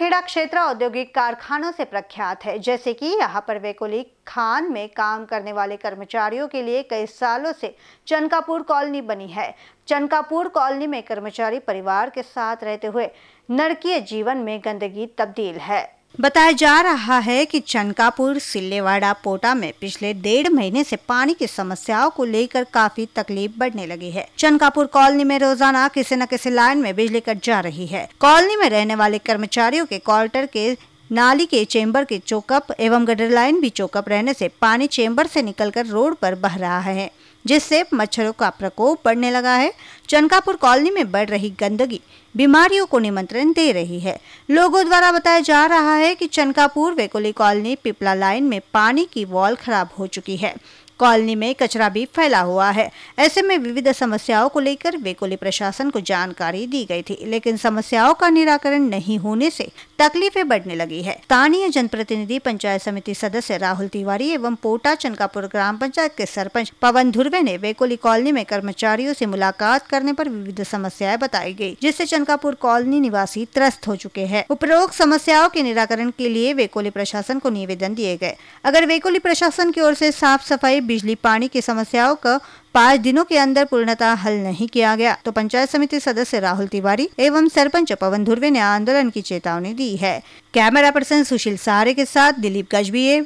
खेड़ा क्षेत्र औद्योगिक कारखानों से प्रख्यात है जैसे कि यहाँ पर वेकोली खान में काम करने वाले कर्मचारियों के लिए कई सालों से चनकापुर कॉलोनी बनी है चनकापुर कॉलोनी में कर्मचारी परिवार के साथ रहते हुए नरकीय जीवन में गंदगी तब्दील है बताया जा रहा है कि चनकापुर सिल्लेवाड़ा पोटा में पिछले डेढ़ महीने से पानी की समस्याओं को लेकर काफी तकलीफ बढ़ने लगी है चनकापुर कॉलोनी में रोजाना किसी न किसी लाइन में बिजली कट जा रही है कॉलोनी में रहने वाले कर्मचारियों के क्वार्टर के नाली के चेंबर के चौकअप एवं गडर लाइन भी चौकअप रहने से पानी चेंबर से निकलकर रोड पर बह रहा है जिससे मच्छरों का प्रकोप बढ़ने लगा है चनकापुर कॉलोनी में बढ़ रही गंदगी बीमारियों को निमंत्रण दे रही है लोगों द्वारा बताया जा रहा है कि चनकापुर वेकोली कॉलोनी पिपला लाइन में पानी की वॉल खराब हो चुकी है कॉलोनी में कचरा भी फैला हुआ है ऐसे में विविध समस्याओं को लेकर वेकोली प्रशासन को जानकारी दी गई थी लेकिन समस्याओं का निराकरण नहीं होने से तकलीफें बढ़ने लगी है स्थानीय जनप्रतिनिधि पंचायत समिति सदस्य राहुल तिवारी एवं पोटा चनकापुर ग्राम पंचायत के सरपंच पवन धुर्वे ने वेकोली कॉलोनी में कर्मचारियों से मुलाकात करने पर विविध समस्याएं बताई गई जिससे चनकापुर कॉलोनी निवासी त्रस्त हो चुके हैं उपरोक्त समस्याओं के निराकरण के लिए वेकोली प्रशासन को निवेदन दिए गए अगर वेकोली प्रशासन की ओर से साफ सफाई बिजली पानी की समस्याओं का पाँच दिनों के अंदर पूर्णतः हल नहीं किया गया तो पंचायत समिति सदस्य राहुल तिवारी एवं सरपंच पवन धुर्वे ने आंदोलन की चेतावनी दी है कैमरा पर्सन सुशील सहारे के साथ Dilip Gajbhiye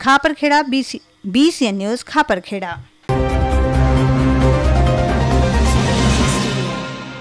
Khaparkheda BC BCN news Khaparkheda